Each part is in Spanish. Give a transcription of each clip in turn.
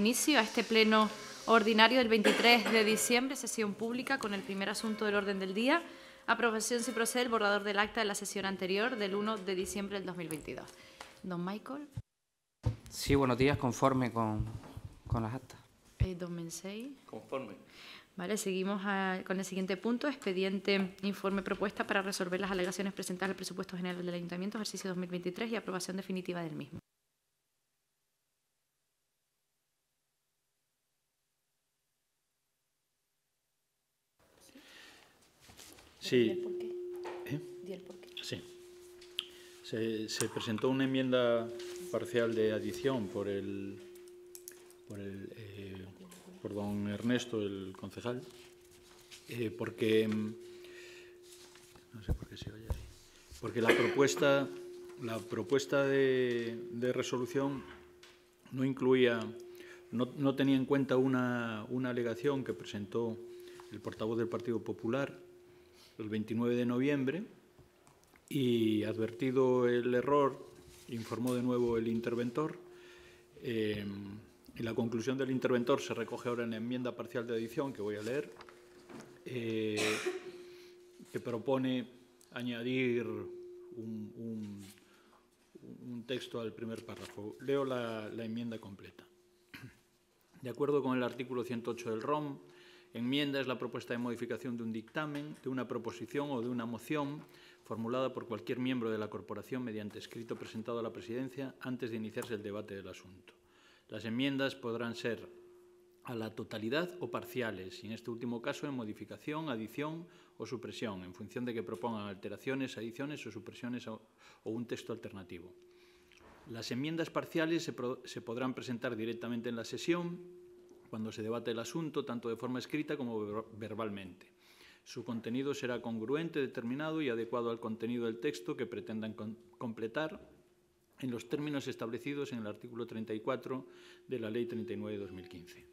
Inicio a este pleno ordinario del 23 de diciembre, sesión pública, con el primer asunto del orden del día. Aprobación, si procede, el borrador del acta de la sesión anterior del 1 de diciembre del 2022. Don Michael. Sí, buenos días, conforme con, las actas. Eh, don Mensei. Conforme. Vale, seguimos con el siguiente punto, expediente, informe, propuesta para resolver las alegaciones presentadas al presupuesto general del Ayuntamiento, ejercicio 2023 y aprobación definitiva del mismo. Sí. ¿Eh? por qué? Sí. Se, presentó una enmienda parcial de adición por el, por el eh, por don Ernesto, el concejal, eh, porque por se oye ahí, porque la propuesta la propuesta de, resolución no incluía no, tenía en cuenta una, una alegación que presentó el portavoz del Partido Popular el 29 de noviembre, y advertido el error, informó de nuevo el interventor. y eh, la conclusión del interventor se recoge ahora en la enmienda parcial de edición que voy a leer, eh, que propone añadir un, texto al primer párrafo. Leo la, la enmienda completa. De acuerdo con el artículo 108 del ROM, Enmienda es la propuesta de modificación de un dictamen, de una proposición o de una moción formulada por cualquier miembro de la corporación mediante escrito presentado a la presidencia antes de iniciarse el debate del asunto. Las enmiendas podrán ser a la totalidad o parciales, y en este último caso en modificación, adición o supresión, en función de que propongan alteraciones, adiciones o supresiones o, un texto alternativo. Las enmiendas parciales se podrán presentar directamente en la sesión cuando se debate el asunto, tanto de forma escrita como verbalmente. Su contenido será congruente, determinado y adecuado al contenido del texto que pretendan completar en los términos establecidos en el artículo 34 de la Ley 39 de 2015.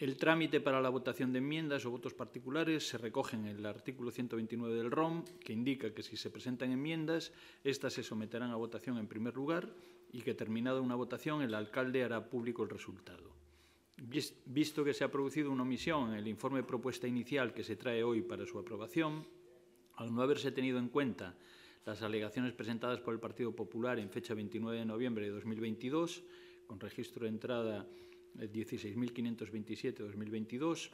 El trámite para la votación de enmiendas o votos particulares se recoge en el artículo 129 del ROM, que indica que si se presentan enmiendas, éstas se someterán a votación en primer lugar y que terminada una votación el alcalde hará público el resultado. Visto que se ha producido una omisión en el informe propuesta inicial que se trae hoy para su aprobación, al no haberse tenido en cuenta las alegaciones presentadas por el Partido Popular en fecha 29 de noviembre de 2022, con registro de entrada 16.527-2022,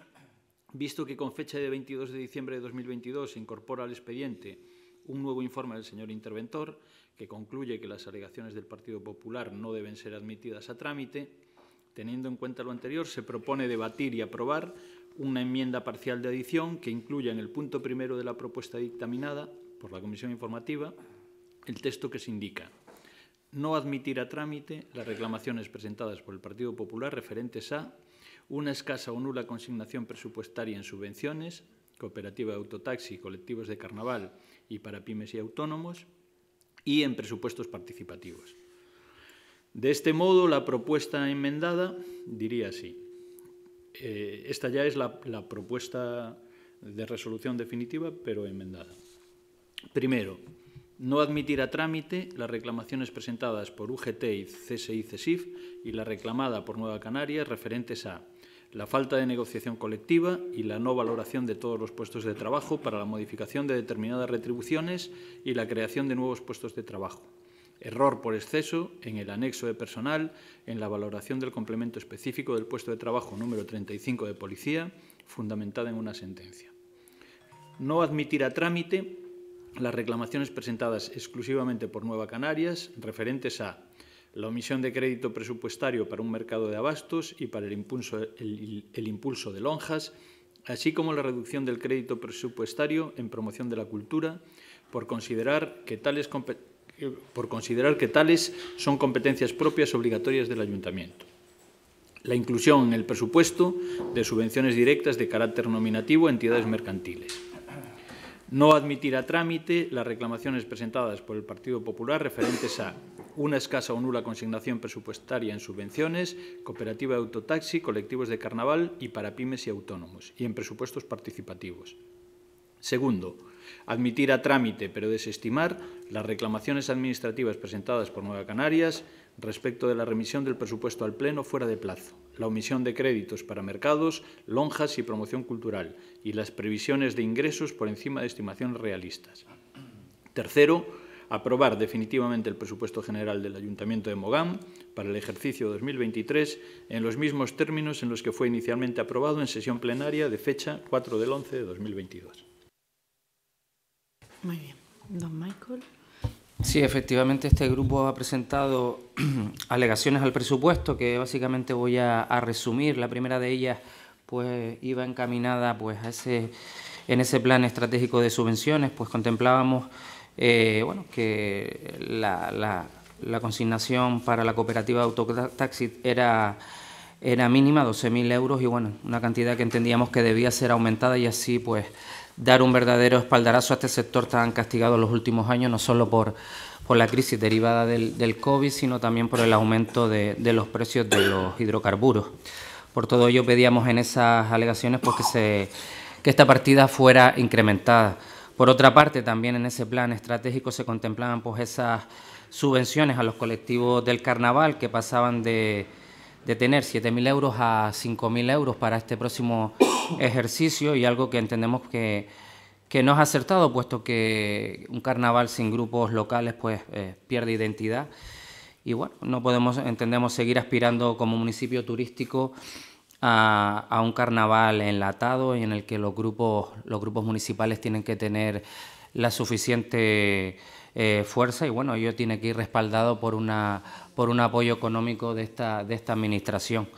visto que con fecha de 22 de diciembre de 2022 se incorpora al expediente un nuevo informe del señor interventor que concluye que las alegaciones del Partido Popular no deben ser admitidas a trámite, Teniendo en cuenta lo anterior, se propone debatir y aprobar una enmienda parcial de adición que incluya en el punto primero de la propuesta dictaminada por la Comisión Informativa el texto que se indica. No admitir a trámite las reclamaciones presentadas por el Partido Popular referentes a una escasa o nula consignación presupuestaria en subvenciones, cooperativa de autotaxi, colectivos de carnaval y para pymes y autónomos, y en presupuestos participativos. De este modo, la propuesta enmendada diría así. Eh, esta ya es la, propuesta de resolución definitiva, pero enmendada. Primero, no admitir a trámite las reclamaciones presentadas por UGT y CSI-CESIF y la reclamada por Nueva Canaria referentes a la falta de negociación colectiva y la no valoración de todos los puestos de trabajo para la modificación de determinadas retribuciones y la creación de nuevos puestos de trabajo, error por exceso en el anexo de personal, en la valoración del complemento específico del puesto de trabajo número 35 de policía, fundamentada en una sentencia. No admitir a trámite las reclamaciones presentadas exclusivamente por Nueva Canarias referentes a la omisión de crédito presupuestario para un mercado de abastos y para el impulso, de lonjas, así como la reducción del crédito presupuestario en promoción de la cultura, por considerar que tales competencias eh, por considerar que tales son competencias propias obligatorias del Ayuntamiento. La inclusión en el presupuesto de subvenciones directas de carácter nominativo a entidades mercantiles. No admitir a trámite las reclamaciones presentadas por el Partido Popular referentes a una escasa o nula consignación presupuestaria en subvenciones, cooperativa de autotaxi, colectivos de carnaval y para pymes y autónomos, y en presupuestos participativos. Segundo, Admitir a trámite, pero desestimar, las reclamaciones administrativas presentadas por Nueva Canarias respecto de la remisión del presupuesto al Pleno fuera de plazo, la omisión de créditos para mercados, lonjas y promoción cultural, y las previsiones de ingresos por encima de estimaciones realistas. Tercero, aprobar definitivamente el presupuesto general del Ayuntamiento de Mogán para el ejercicio 2023 en los mismos términos en los que fue inicialmente aprobado en sesión plenaria de fecha 4 del 11 de 2022. Muy bien. Don Michael. Sí, efectivamente este grupo ha presentado alegaciones al presupuesto que básicamente voy a, resumir. La primera de ellas pues iba encaminada pues a ese en ese plan estratégico de subvenciones pues contemplábamos eh, bueno que la, la, la, consignación para la cooperativa autotaxi era era mínima 12.000 euros y bueno una cantidad que entendíamos que debía ser aumentada y así pues dar un verdadero espaldarazo a este sector tan castigado en los últimos años, no solo por, por la crisis derivada del, del, COVID, sino también por el aumento de, de, los precios de los hidrocarburos. Por todo ello pedíamos en esas alegaciones porque que, se, que esta partida fuera incrementada. Por otra parte, también en ese plan estratégico se contemplaban pues, esas subvenciones a los colectivos del carnaval que pasaban de de tener 7.000 euros a 5.000 euros para este próximo ejercicio y algo que entendemos que, que no es acertado, puesto que un carnaval sin grupos locales pues eh, pierde identidad. Y bueno, no podemos, entendemos, seguir aspirando como municipio turístico a, un carnaval enlatado y en el que los grupos, los grupos municipales tienen que tener la suficiente eh, fuerza y bueno, ello tiene que ir respaldado por una por un apoyo económico de esta, de esta administración.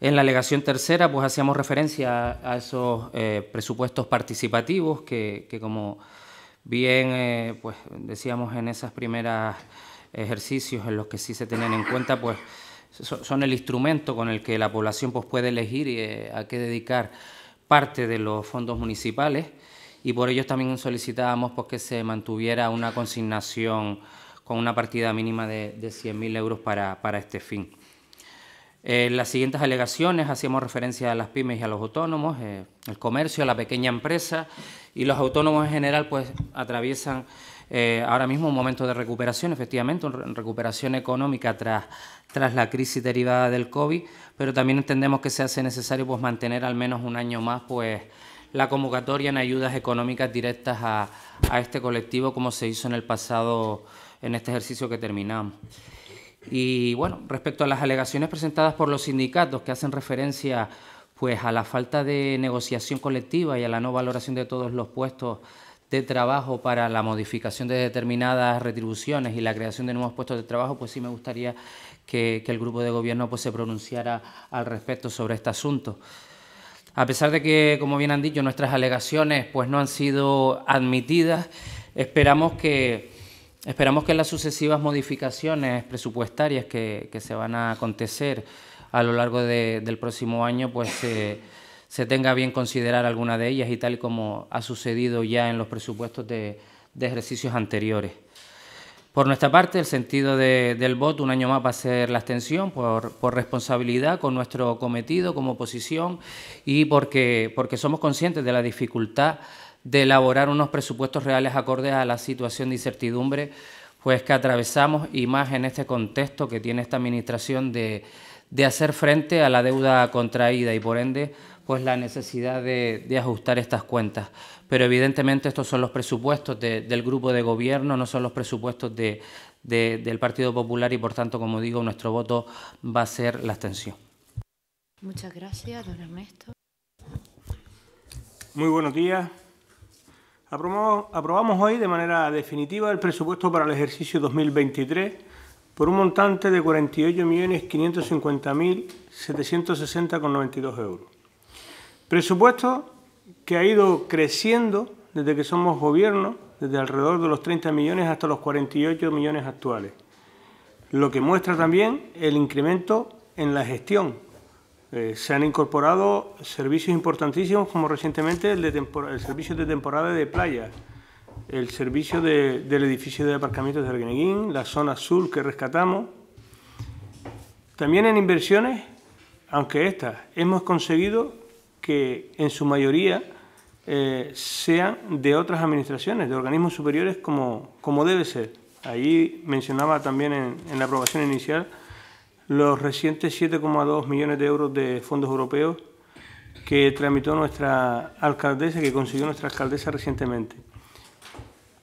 En la alegación tercera, pues hacíamos referencia a, esos eh, presupuestos participativos que, como bien eh, pues decíamos en esos primeros ejercicios en los que sí se tienen en cuenta, pues son el instrumento con el que la población pues, puede elegir eh, a qué dedicar parte de los fondos municipales y por ello también solicitábamos pues, que se mantuviera una consignación con una partida mínima de, de 100.000 euros para, este fin. En eh, las siguientes alegaciones hacíamos referencia a las pymes y a los autónomos, eh, el comercio, a la pequeña empresa y los autónomos en general pues atraviesan eh, ahora mismo un momento de recuperación, efectivamente, una recuperación económica tras, tras la crisis derivada del COVID, pero también entendemos que se hace necesario pues mantener al menos un año más pues la convocatoria en ayudas económicas directas a, a este colectivo como se hizo en el pasado en este ejercicio que terminamos. Y bueno, respecto a las alegaciones presentadas por los sindicatos que hacen referencia pues a la falta de negociación colectiva y a la no valoración de todos los puestos de trabajo para la modificación de determinadas retribuciones y la creación de nuevos puestos de trabajo, pues sí me gustaría que, el grupo de gobierno pues, se pronunciara al respecto sobre este asunto. A pesar de que, como bien han dicho, nuestras alegaciones pues, no han sido admitidas, esperamos que Esperamos que las sucesivas modificaciones presupuestarias que, se van a acontecer a lo largo del próximo año, pues se, tenga bien considerar alguna de ellas y tal como ha sucedido ya en los presupuestos de, ejercicios anteriores. Por nuestra parte, el sentido del voto un año más va a ser la abstención por, por, responsabilidad con nuestro cometido como oposición y porque, porque somos conscientes de la dificultad de elaborar unos presupuestos reales acordes a la situación de incertidumbre pues que atravesamos y más en este contexto que tiene esta administración de, hacer frente a la deuda contraída y por ende pues la necesidad de, ajustar estas cuentas. Pero evidentemente estos son los presupuestos del grupo de gobierno, no son los presupuestos del Partido Popular y por tanto, como digo, nuestro voto va a ser la abstención. Muchas gracias, don Ernesto. Muy buenos días. Aprobamos, hoy de manera definitiva el presupuesto para el ejercicio 2023 por un montante de 48.550.760,92 euros. Presupuesto que ha ido creciendo desde que somos gobierno, desde alrededor de los 30 millones hasta los 48 millones actuales, lo que muestra también el incremento en la gestión eh, se han incorporado servicios importantísimos como recientemente el, servicio de temporada de playa, el servicio del edificio de aparcamientos de Arguineguín, la zona sur que rescatamos. También en inversiones, aunque estas, hemos conseguido que en su mayoría eh, sean de otras administraciones, de organismos superiores como, debe ser. Allí mencionaba también en la aprobación inicial los recientes 7,2 millones de euros de fondos europeos que tramitó nuestra alcaldesa, que consiguió nuestra alcaldesa recientemente.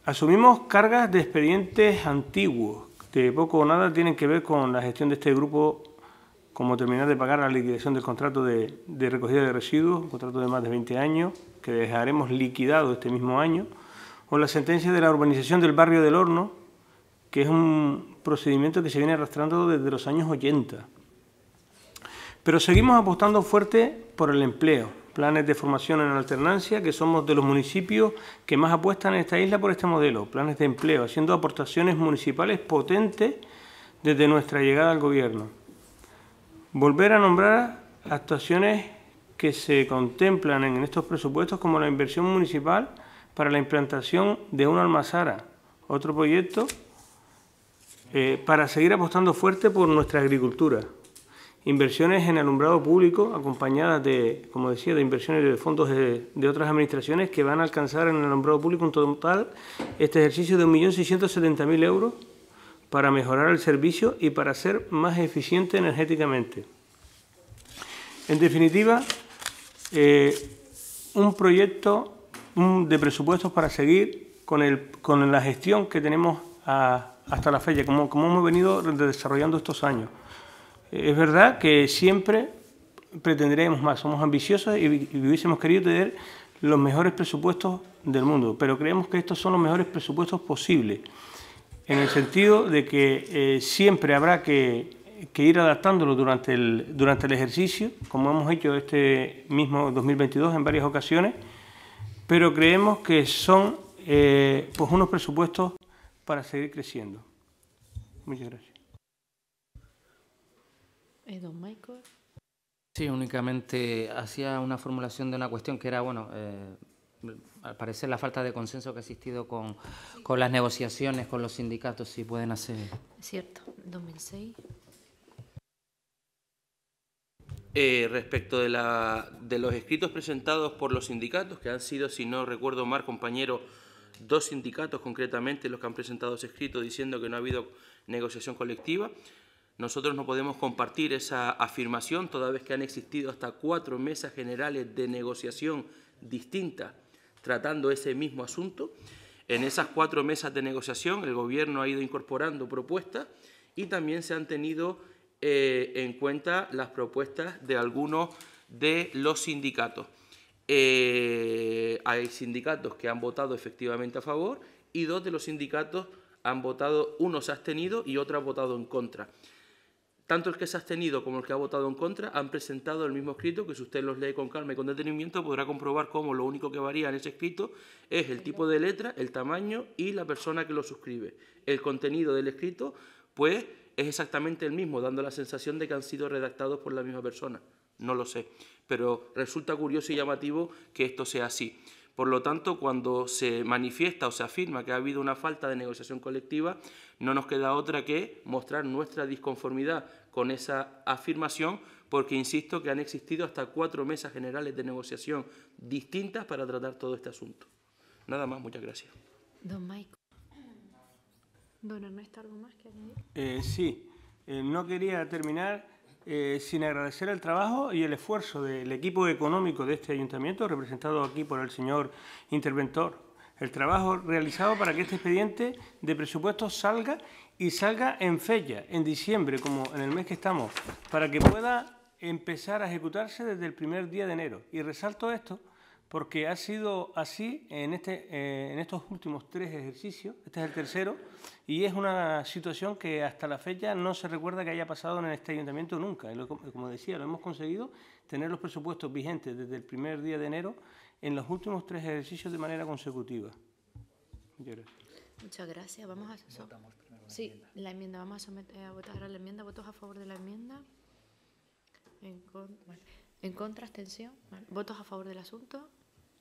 Asumimos cargas de expedientes antiguos, de poco o nada tienen que ver con la gestión de este grupo, como terminar de pagar la liquidación del contrato de, de recogida de residuos, un contrato de más de 20 años, que dejaremos liquidado este mismo año, o la sentencia de la urbanización del barrio del Horno, que es un procedimiento que se viene arrastrando desde los años 80. Pero seguimos apostando fuerte por el empleo, planes de formación en alternancia, que somos de los municipios que más apuestan en esta isla por este modelo, planes de empleo, haciendo aportaciones municipales potentes desde nuestra llegada al gobierno. Volver a nombrar actuaciones que se contemplan en estos presupuestos como la inversión municipal para la implantación de una almazara, otro proyecto eh, para seguir apostando fuerte por nuestra agricultura. Inversiones en alumbrado público acompañadas de, como decía, de inversiones de fondos de, otras administraciones que van a alcanzar en el alumbrado público un total este ejercicio de 1.670.000 euros para mejorar el servicio y para ser más eficiente energéticamente. En definitiva, eh, un proyecto de presupuestos para seguir con, con la gestión que tenemos a hasta la fecha, como, hemos venido desarrollando estos años. Es verdad que siempre pretenderemos más, somos ambiciosos y, hubiésemos querido tener los mejores presupuestos del mundo, pero creemos que estos son los mejores presupuestos posibles, en el sentido de que eh, siempre habrá que, que, ir adaptándolo durante el, durante el ejercicio, como hemos hecho este mismo 2022 en varias ocasiones, pero creemos que son eh, pues unos presupuestos para seguir creciendo. Muchas gracias. Eh, don Michael? Sí, únicamente hacía una formulación de una cuestión que era, bueno, eh, al parecer la falta de consenso que ha existido con, con las negociaciones, con los sindicatos, si pueden hacer... Cierto, 2006. Eh, respecto de, la, de los escritos presentados por los sindicatos, que han sido, si no recuerdo mal, compañero dos sindicatos concretamente los que han presentado ese escrito diciendo que no ha habido negociación colectiva. Nosotros no podemos compartir esa afirmación, toda vez que han existido hasta cuatro mesas generales de negociación distintas tratando ese mismo asunto. En esas cuatro mesas de negociación el Gobierno ha ido incorporando propuestas y también se han tenido eh, en cuenta las propuestas de algunos de los sindicatos. Eh, hay sindicatos que han votado efectivamente a favor y dos de los sindicatos han votado, uno se ha abstenido y otro ha votado en contra. Tanto el que se ha abstenido como el que ha votado en contra han presentado el mismo escrito que si usted los lee con calma y con detenimiento podrá comprobar cómo lo único que varía en ese escrito es el tipo de letra, el tamaño y la persona que lo suscribe. El contenido del escrito pues es exactamente el mismo, dando la sensación de que han sido redactados por la misma persona no lo sé. Pero resulta curioso y llamativo que esto sea así. Por lo tanto, cuando se manifiesta o se afirma que ha habido una falta de negociación colectiva, no nos queda otra que mostrar nuestra disconformidad con esa afirmación, porque insisto que han existido hasta cuatro mesas generales de negociación distintas para tratar todo este asunto. Nada más, muchas gracias. Don Michael. Don Ernesto, ¿algo más que añadir? Eh, sí, eh, no quería terminar eh, sin agradecer el trabajo y el esfuerzo del equipo económico de este ayuntamiento, representado aquí por el señor interventor. El trabajo realizado para que este expediente de presupuesto salga y salga en fecha, en diciembre, como en el mes que estamos, para que pueda empezar a ejecutarse desde el primer día de enero. Y resalto esto porque ha sido así en, este, eh, en estos últimos tres ejercicios, este es el tercero, y es una situación que hasta la fecha no se recuerda que haya pasado en este ayuntamiento nunca. como decía, lo hemos conseguido tener los presupuestos vigentes desde el primer día de enero en los últimos tres ejercicios de manera consecutiva. Muchas gracias. Vamos a Vamos a, eh, votar a la enmienda. ¿Votos a favor de la enmienda? En, contra, abstención. ¿Votos a favor del asunto?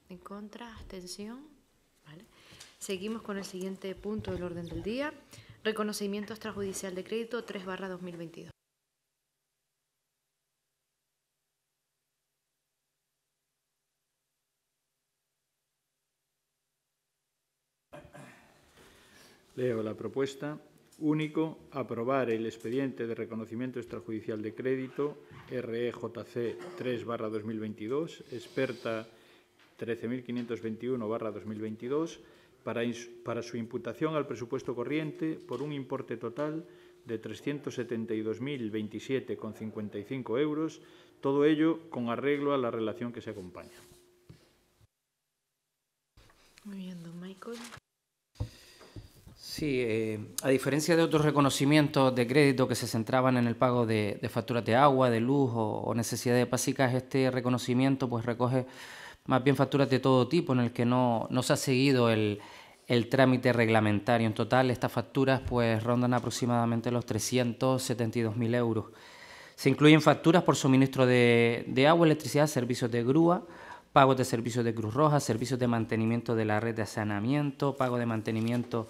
en contra, abstención. Seguimos con el siguiente punto del orden del día. Reconocimiento extrajudicial de crédito 3 2022. Leo la propuesta. Único, aprobar el expediente de reconocimiento extrajudicial de crédito REJC 3 2022, experta 13.521-2022 para, para su imputación al presupuesto corriente por un importe total de 372.027,55 euros, todo ello con arreglo a la relación que se acompaña. Muy bien, don Michael. Sí, eh, a diferencia de otros reconocimientos de crédito que se centraban en el pago de, de facturas de agua, de luz o, o necesidades básicas, este reconocimiento pues recoge más bien facturas de todo tipo en el que no, no se ha seguido el, trámite reglamentario. En total, estas facturas pues rondan aproximadamente los 372.000 euros. Se incluyen facturas por suministro de, de, agua, electricidad, servicios de grúa, pagos de servicios de Cruz Roja, servicios de mantenimiento de la red de saneamiento, pago de mantenimiento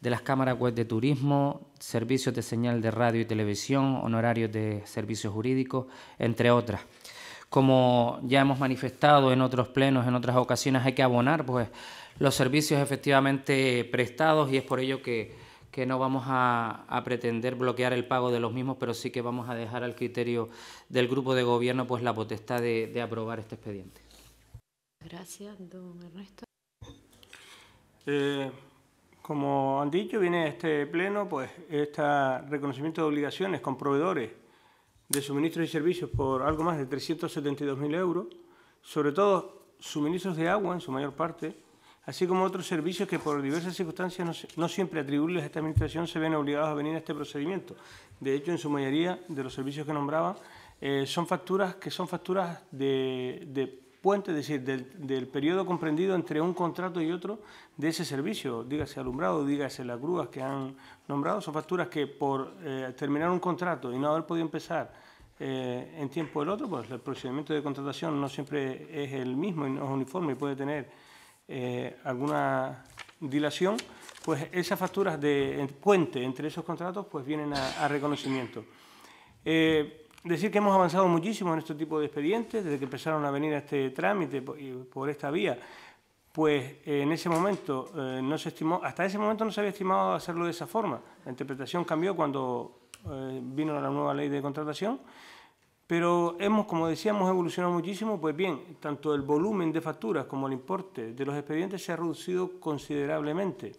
de las cámaras web de turismo, servicios de señal de radio y televisión, honorarios de servicios jurídicos, entre otras como ya hemos manifestado en otros plenos, en otras ocasiones, hay que abonar pues, los servicios efectivamente prestados y es por ello que, no vamos a, pretender bloquear el pago de los mismos, pero sí que vamos a dejar al criterio del grupo de gobierno pues, la potestad de, aprobar este expediente. Gracias, don Ernesto. Eh, como han dicho, viene este pleno, pues este reconocimiento de obligaciones con proveedores de suministros y servicios por algo más de 372.000 euros, sobre todo suministros de agua en su mayor parte, así como otros servicios que por diversas circunstancias no, siempre atribuibles a esta Administración se ven obligados a venir a este procedimiento. De hecho, en su mayoría de los servicios que nombraba eh, son facturas que son facturas de puente, es decir, del, periodo comprendido entre un contrato y otro de ese servicio, dígase alumbrado, dígase las grúas que han nombrado, son facturas que por eh, terminar un contrato y no haber podido empezar eh, en tiempo del otro, pues el procedimiento de contratación no siempre es el mismo y no es uniforme y puede tener eh, alguna dilación, pues esas facturas de puente entre esos contratos pues vienen a, reconocimiento. Decir que hemos avanzado muchísimo en este tipo de expedientes, desde que empezaron a venir a este trámite por esta vía, pues eh, en ese momento eh, no se estimó, hasta ese momento no se había estimado hacerlo de esa forma. La interpretación cambió cuando eh, vino la nueva ley de contratación, pero hemos, como decíamos, evolucionado muchísimo, pues bien, tanto el volumen de facturas como el importe de los expedientes se ha reducido considerablemente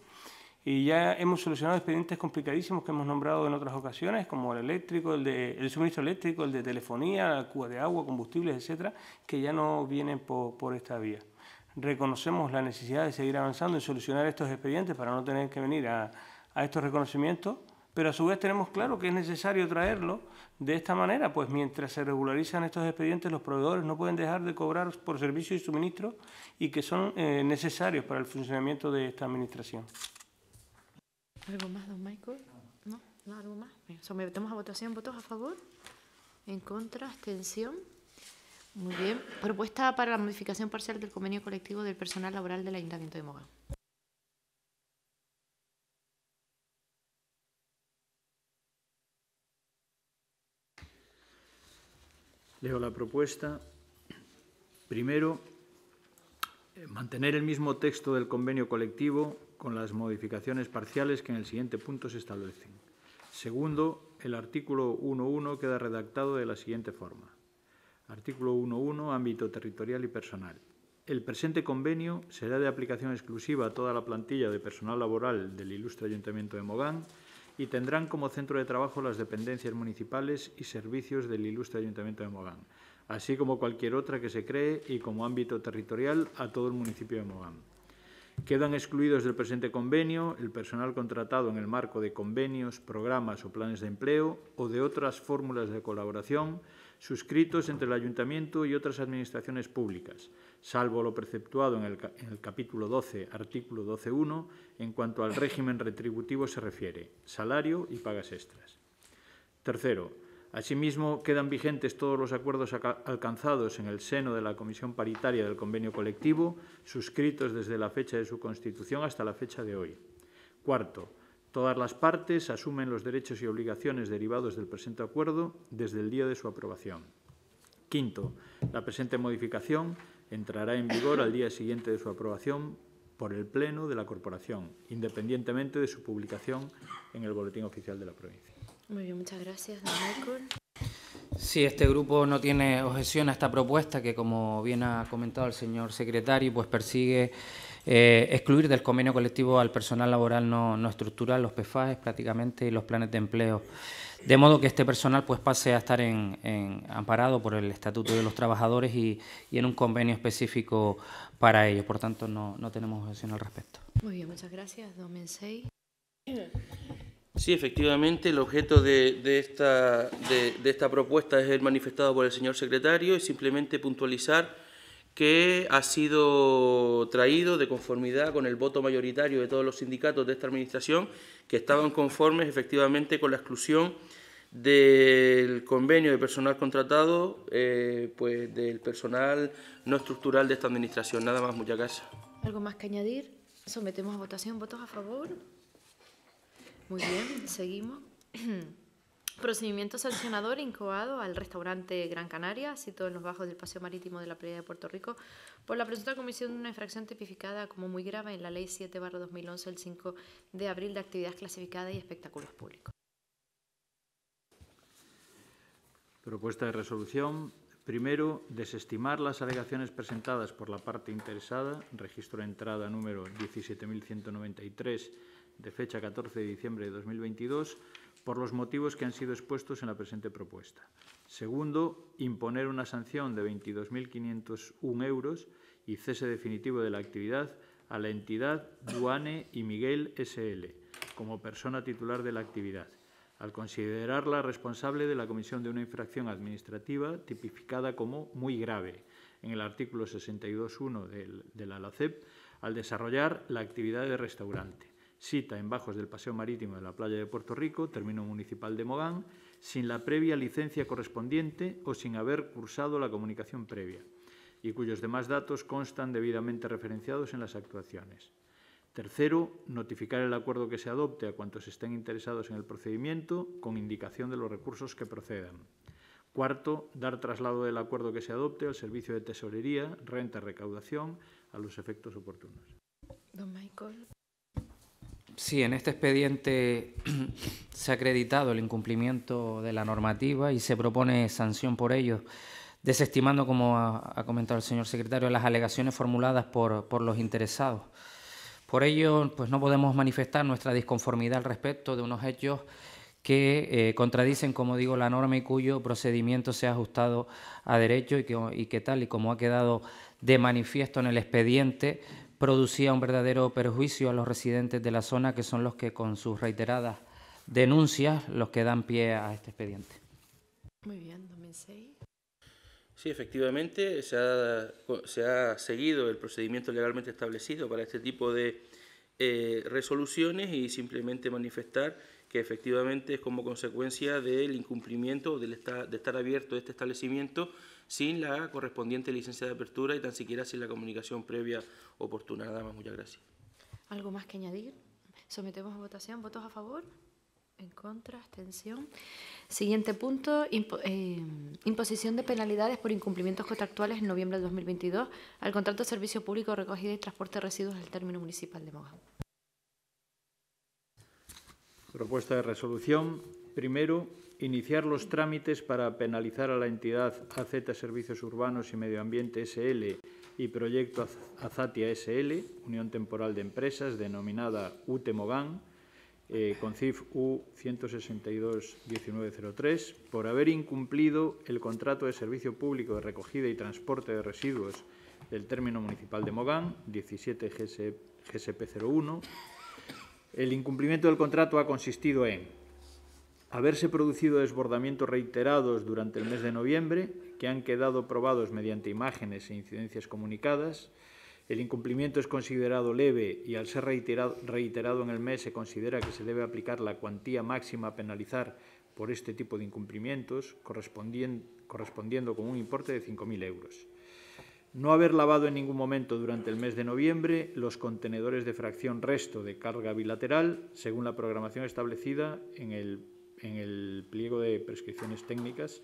y ya hemos solucionado expedientes complicadísimos que hemos nombrado en otras ocasiones, como el eléctrico, el suministro eléctrico, el de telefonía, cuba de agua, combustibles, etcétera, que ya no vienen por, esta vía reconocemos la necesidad de seguir avanzando y solucionar estos expedientes para no tener que venir a, estos reconocimientos, pero a su vez tenemos claro que es necesario traerlo de esta manera, pues mientras se regularizan estos expedientes los proveedores no pueden dejar de cobrar por servicios y suministros y que son eh, necesarios para el funcionamiento de esta Administración. ¿Algo más, don Michael? No. ¿No? ¿Algo más? sometemos a votación. ¿Votos a favor? ¿En contra? ¿Abstención? Muy bien. Propuesta para la modificación parcial del convenio colectivo del personal laboral del Ayuntamiento de Mogán. Leo la propuesta. Primero, eh, mantener el mismo texto del convenio colectivo con las modificaciones parciales que en el siguiente punto se establecen. Segundo, el artículo 1.1 queda redactado de la siguiente forma. Artículo 1.1, ámbito territorial y personal. El presente convenio será de aplicación exclusiva a toda la plantilla de personal laboral del ilustre Ayuntamiento de Mogán y tendrán como centro de trabajo las dependencias municipales y servicios del ilustre Ayuntamiento de Mogán, así como cualquier otra que se cree y como ámbito territorial a todo el municipio de Mogán. Quedan excluidos del presente convenio el personal contratado en el marco de convenios, programas o planes de empleo o de otras fórmulas de colaboración suscritos entre el Ayuntamiento y otras administraciones públicas, salvo lo preceptuado en el, en el capítulo 12, artículo 12.1, en cuanto al régimen retributivo se refiere, salario y pagas extras. Tercero, Asimismo, quedan vigentes todos los acuerdos alcanzados en el seno de la Comisión Paritaria del Convenio Colectivo, suscritos desde la fecha de su constitución hasta la fecha de hoy. Cuarto, todas las partes asumen los derechos y obligaciones derivados del presente acuerdo desde el día de su aprobación. Quinto, la presente modificación entrará en vigor al día siguiente de su aprobación por el Pleno de la Corporación, independientemente de su publicación en el Boletín Oficial de la Provincia. Muy bien, muchas gracias, don Michael. Sí, este grupo no tiene objeción a esta propuesta que, como bien ha comentado el señor secretario, pues persigue eh, excluir del convenio colectivo al personal laboral no, estructural, los PFAS prácticamente y los planes de empleo. De modo que este personal pues pase a estar en, amparado por el Estatuto de los Trabajadores y, en un convenio específico para ellos. Por tanto, no, no tenemos objeción al respecto. Muy bien, muchas gracias, don Mensei. Sí, efectivamente, el objeto de, esta, de, esta, propuesta es el manifestado por el señor secretario y simplemente puntualizar que ha sido traído de conformidad con el voto mayoritario de todos los sindicatos de esta Administración, que estaban conformes efectivamente con la exclusión del convenio de personal contratado, eh, pues del personal no estructural de esta Administración. Nada más, muchas gracias. ¿Algo más que añadir? Sometemos a votación. ¿Votos a favor? Muy bien, seguimos. Procedimiento sancionador incoado al restaurante Gran Canaria, sito en los bajos del Paseo Marítimo de la Playa de Puerto Rico, por la presunta comisión de una infracción tipificada como muy grave en la Ley 7-2011 el 5 de abril de actividades clasificadas y espectáculos públicos. Propuesta de resolución. Primero, desestimar las alegaciones presentadas por la parte interesada, registro de entrada número 17.193 de fecha 14 de diciembre de 2022, por los motivos que han sido expuestos en la presente propuesta. Segundo, imponer una sanción de 22.501 euros y cese definitivo de la actividad a la entidad Duane y Miguel SL como persona titular de la actividad, al considerarla responsable de la comisión de una infracción administrativa tipificada como muy grave en el artículo 62.1 de la LACEP al desarrollar la actividad de restaurante cita en Bajos del Paseo Marítimo de la Playa de Puerto Rico, término municipal de Mogán, sin la previa licencia correspondiente o sin haber cursado la comunicación previa, y cuyos demás datos constan debidamente referenciados en las actuaciones. Tercero, notificar el acuerdo que se adopte a cuantos estén interesados en el procedimiento con indicación de los recursos que procedan. Cuarto, dar traslado del acuerdo que se adopte al servicio de tesorería, renta, recaudación, a los efectos oportunos. Don Michael. Sí, en este expediente se ha acreditado el incumplimiento de la normativa y se propone sanción por ello, desestimando, como ha, comentado el señor secretario, las alegaciones formuladas por, los interesados. Por ello, pues no podemos manifestar nuestra disconformidad al respecto de unos hechos que eh, contradicen, como digo, la norma y cuyo procedimiento se ha ajustado a derecho y y que tal y como ha quedado de manifiesto en el expediente, producía un verdadero perjuicio a los residentes de la zona, que son los que con sus reiteradas denuncias los que dan pie a este expediente. Muy bien, 2006. Sí, efectivamente, se ha, seguido el procedimiento legalmente establecido para este tipo de eh, resoluciones y simplemente manifestar que efectivamente es como consecuencia del incumplimiento del de estar abierto este establecimiento sin la correspondiente licencia de apertura y tan siquiera sin la comunicación previa oportuna. Nada más, muchas gracias. ¿Algo más que añadir? Sometemos a votación. ¿Votos a favor? ¿En contra? ¿Abstención? Siguiente punto, eh, imposición de penalidades por incumplimientos contractuales en noviembre de 2022 al contrato de servicio público recogida y transporte de residuos del término municipal de Moja. Propuesta de resolución. Primero, iniciar los trámites para penalizar a la entidad AZ Servicios Urbanos y Medio Ambiente SL y Proyecto Azatia SL, Unión Temporal de Empresas, denominada UTEMOGAN, eh, con CIF U162-1903, por haber incumplido el contrato de servicio público de recogida y transporte de residuos del término municipal de Mogán, 17 GSP 01. El incumplimiento del contrato ha consistido en haberse producido desbordamientos reiterados durante el mes de noviembre, que han quedado probados mediante imágenes e incidencias comunicadas, el incumplimiento es considerado leve y al ser reiterado, reiterado, en el mes se considera que se debe aplicar la cuantía máxima a penalizar por este tipo de incumplimientos, correspondiendo con un importe de 5.000 euros. No haber lavado en ningún momento durante el mes de noviembre los contenedores de fracción resto de carga bilateral, según la programación establecida en el en el pliego de prescripciones técnicas,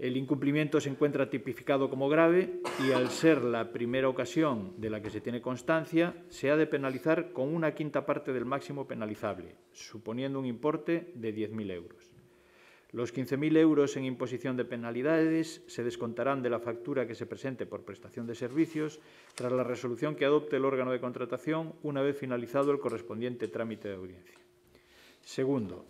el incumplimiento se encuentra tipificado como grave y al ser la primera ocasión de la que se tiene constancia, se ha de penalizar con una quinta parte del máximo penalizable, suponiendo un importe de 10.000 euros. Los 15.000 euros en imposición de penalidades se descontarán de la factura que se presente por prestación de servicios tras la resolución que adopte el órgano de contratación una vez finalizado el correspondiente trámite de audiencia. Segundo,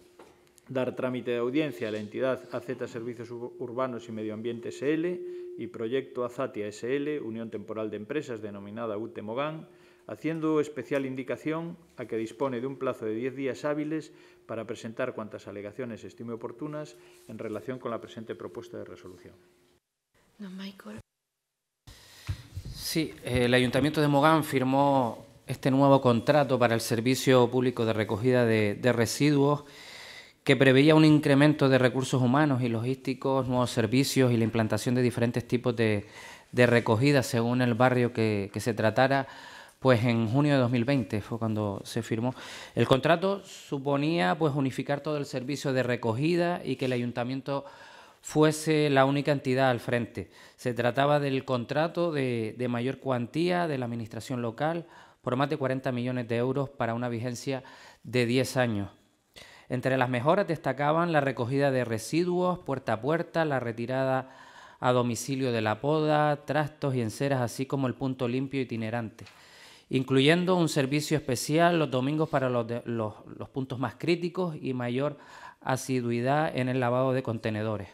dar trámite de audiencia a la entidad AZ Servicios Urbanos y Medio Ambiente SL y Proyecto Azatia SL, Unión Temporal de Empresas denominada UTEMOGAN, haciendo especial indicación a que dispone de un plazo de 10 días hábiles para presentar cuantas alegaciones estime oportunas en relación con la presente propuesta de resolución. No, Michael. Sí, el Ayuntamiento de Mogán firmó este nuevo contrato para el Servicio Público de Recogida de Residuos que preveía un incremento de recursos humanos y logísticos, nuevos servicios y la implantación de diferentes tipos de, de recogida según el barrio que, se tratara, pues en junio de 2020 fue cuando se firmó. El contrato suponía pues unificar todo el servicio de recogida y que el ayuntamiento fuese la única entidad al frente. Se trataba del contrato de, de mayor cuantía de la administración local por más de 40 millones de euros para una vigencia de 10 años. Entre las mejoras destacaban la recogida de residuos puerta a puerta, la retirada a domicilio de la poda, trastos y enceras, así como el punto limpio itinerante, incluyendo un servicio especial los domingos para los, los puntos más críticos y mayor asiduidad en el lavado de contenedores.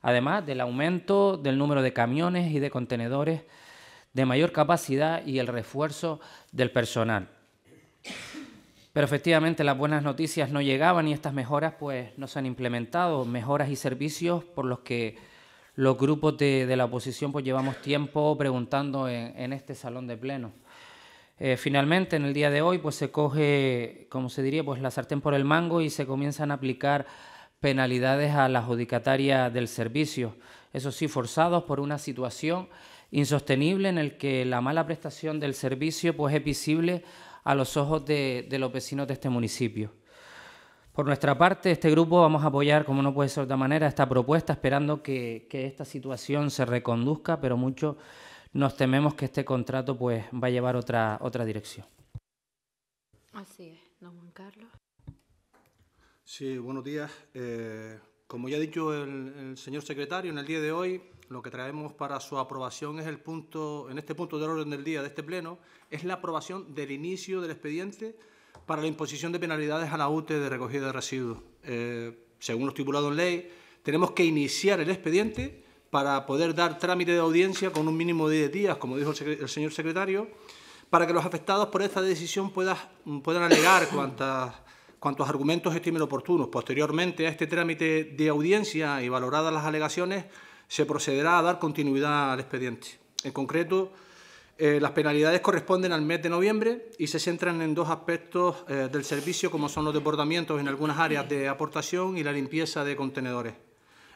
Además del aumento del número de camiones y de contenedores de mayor capacidad y el refuerzo del personal. Pero efectivamente las buenas noticias no llegaban y estas mejoras pues no se han implementado, mejoras y servicios por los que los grupos de, la oposición pues llevamos tiempo preguntando en, este salón de pleno. Eh, finalmente, en el día de hoy, pues se coge, como se diría, pues la sartén por el mango y se comienzan a aplicar penalidades a la adjudicataria del servicio. Eso sí, forzados por una situación insostenible en el que la mala prestación del servicio pues es visible a los ojos de, los vecinos de este municipio. Por nuestra parte, este grupo vamos a apoyar, como no puede ser de otra manera, esta propuesta, esperando que, esta situación se reconduzca, pero mucho nos tememos que este contrato pues, va a llevar otra, otra dirección. Así es, don Juan Carlos. Sí, buenos días. Eh, como ya ha dicho el señor secretario, en el día de hoy lo que traemos para su aprobación es el punto, en este punto del orden del día de este Pleno, es la aprobación del inicio del expediente para la imposición de penalidades a la UTE de recogida de residuos. Eh, según lo estipulado en ley, tenemos que iniciar el expediente para poder dar trámite de audiencia con un mínimo de 10 días, como dijo el, señor secretario, para que los afectados por esta decisión mm, puedan alegar cuantos argumentos estimen oportunos. Posteriormente a este trámite de audiencia y valoradas las alegaciones, se procederá a dar continuidad al expediente. En concreto, eh, las penalidades corresponden al mes de noviembre y se centran en dos aspectos eh, del servicio, como son los desbordamientos en algunas áreas de aportación y la limpieza de contenedores.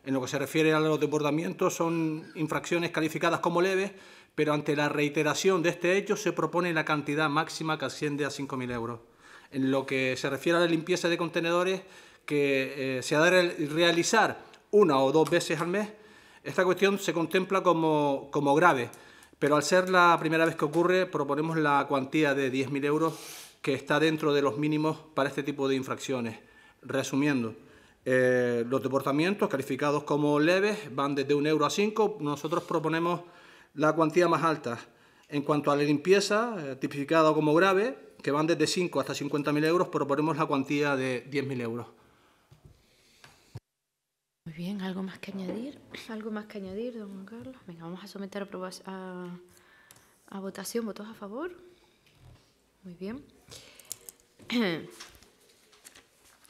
En lo que se refiere a los desbordamientos, son infracciones calificadas como leves, pero ante la reiteración de este hecho se propone la cantidad máxima que asciende a 5.000 euros. En lo que se refiere a la limpieza de contenedores, que eh, se ha de realizar una o dos veces al mes, esta cuestión se contempla como, como grave, pero al ser la primera vez que ocurre, proponemos la cuantía de 10.000 euros que está dentro de los mínimos para este tipo de infracciones. Resumiendo, eh, los deportamientos calificados como leves van desde 1 euro a 5. Nosotros proponemos la cuantía más alta. En cuanto a la limpieza, eh, tipificada como grave, que van desde 5 hasta 50.000 euros, proponemos la cuantía de 10.000 euros. Muy bien, ¿algo más que añadir? ¿Algo más que añadir, don Carlos? Venga, vamos a someter a, votación. ¿Votos a favor? Muy bien.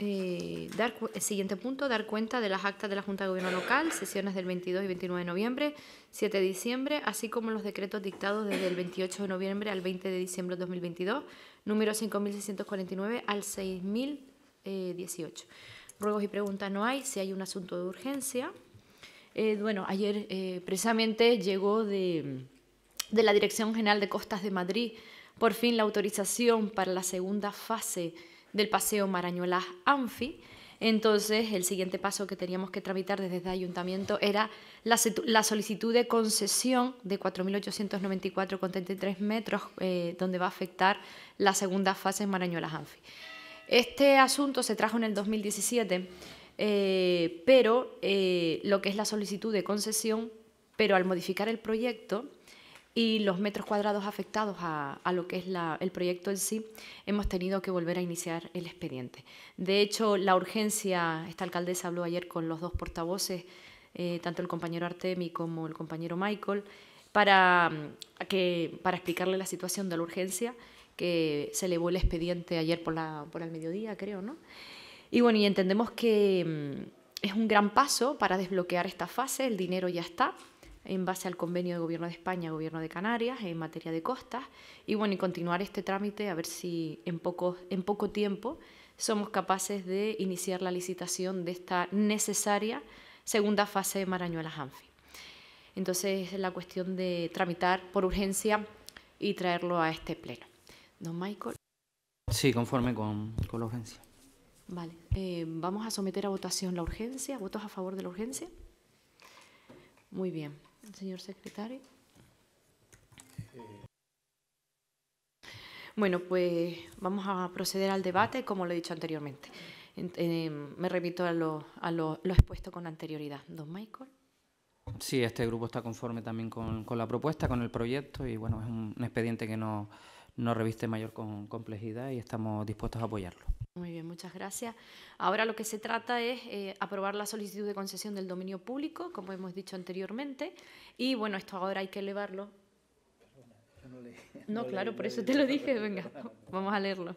Eh, dar, el eh, siguiente punto, dar cuenta de las actas de la Junta de Gobierno Local, sesiones del 22 y 29 de noviembre, 7 de diciembre, así como los decretos dictados desde el 28 de noviembre al 20 de diciembre de 2022, número 5.649 al 6.018 ruegos y preguntas no hay, si hay un asunto de urgencia. Eh, bueno, ayer eh, precisamente llegó de, de, la Dirección General de Costas de Madrid por fin la autorización para la segunda fase del paseo marañuelas Anfi. Entonces, el siguiente paso que teníamos que tramitar desde el ayuntamiento era la, la solicitud de concesión de 4.894,33 metros, eh, donde va a afectar la segunda fase en marañuelas Anfi. Este asunto se trajo en el 2017, eh, pero eh, lo que es la solicitud de concesión, pero al modificar el proyecto y los metros cuadrados afectados a, lo que es el proyecto en sí, hemos tenido que volver a iniciar el expediente. De hecho, la urgencia, esta alcaldesa habló ayer con los dos portavoces, eh, tanto el compañero Artemi como el compañero Michael, para, mm, para explicarle la situación de la urgencia que se elevó el expediente ayer por, por el mediodía, creo, ¿no? Y bueno, y entendemos que mm, es un gran paso para desbloquear esta fase, el dinero ya está en base al convenio de Gobierno de España, Gobierno de Canarias, en materia de costas, y bueno, y continuar este trámite a ver si en poco, en poco tiempo somos capaces de iniciar la licitación de esta necesaria segunda fase de Marañuelas-Anfi. Entonces, es la cuestión de tramitar por urgencia y traerlo a este pleno. Don Michael. Sí, conforme con, la urgencia. Vale. Eh, vamos a someter a votación la urgencia. ¿Votos a favor de la urgencia? Muy bien. Señor secretario. Bueno, pues vamos a proceder al debate, como lo he dicho anteriormente. me repito a, lo, a expuesto con anterioridad. Don Michael. Sí, este grupo está conforme también con, la propuesta, con el proyecto y bueno, es un expediente que no no reviste mayor complejidad y estamos dispuestos a apoyarlo. Muy bien, muchas gracias. Ahora lo que se trata es eh, aprobar la solicitud de concesión del dominio público, como hemos dicho anteriormente, y bueno, esto ahora hay que elevarlo. No, claro, por eso te lo dije, venga, vamos a leerlo.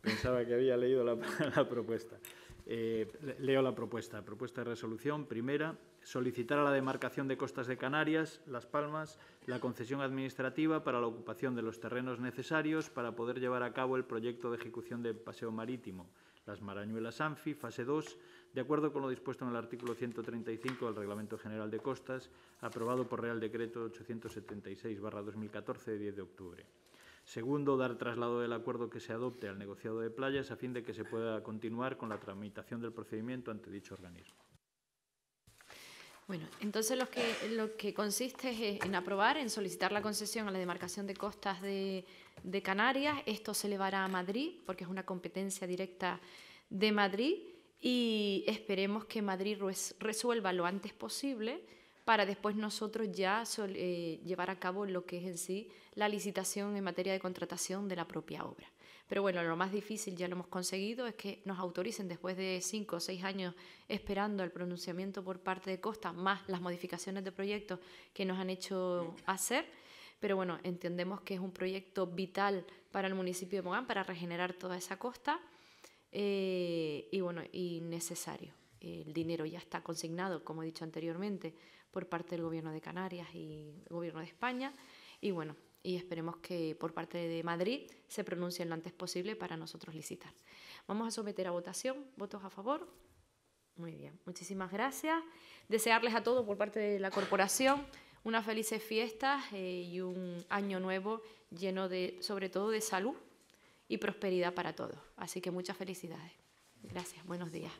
Pensaba que había leído la propuesta. Eh, leo la propuesta. Propuesta de resolución. Primera, solicitar a la demarcación de costas de Canarias, Las Palmas, la concesión administrativa para la ocupación de los terrenos necesarios para poder llevar a cabo el proyecto de ejecución del paseo marítimo, Las Marañuelas Anfi, fase 2, de acuerdo con lo dispuesto en el artículo 135 del Reglamento General de Costas, aprobado por Real Decreto 876-2014 de 10 de octubre. Segundo, dar traslado del acuerdo que se adopte al negociado de playas a fin de que se pueda continuar con la tramitación del procedimiento ante dicho organismo. Bueno, entonces lo que, consiste es eh, en aprobar, en solicitar la concesión a la demarcación de costas de Canarias. Esto se elevará a Madrid porque es una competencia directa de Madrid y esperemos que Madrid resuelva lo antes posible para después nosotros ya eh, llevar a cabo lo que es en sí la licitación en materia de contratación de la propia obra. Pero bueno, lo más difícil ya lo hemos conseguido es que nos autoricen después de cinco o seis años esperando el pronunciamiento por parte de Costa, más las modificaciones de proyectos que nos han hecho hacer. Pero bueno, entendemos que es un proyecto vital para el municipio de Mogán, para regenerar toda esa costa eh, y bueno, y necesario. El dinero ya está consignado, como he dicho anteriormente, por parte del Gobierno de Canarias y el Gobierno de España. Y bueno, y esperemos que por parte de Madrid se pronuncie lo antes posible para nosotros licitar. Vamos a someter a votación. ¿Votos a favor? Muy bien, muchísimas gracias. Desearles a todos por parte de la corporación unas felices fiestas eh, y un año nuevo lleno de, sobre todo, de salud y prosperidad para todos. Así que muchas felicidades. Gracias, buenos días.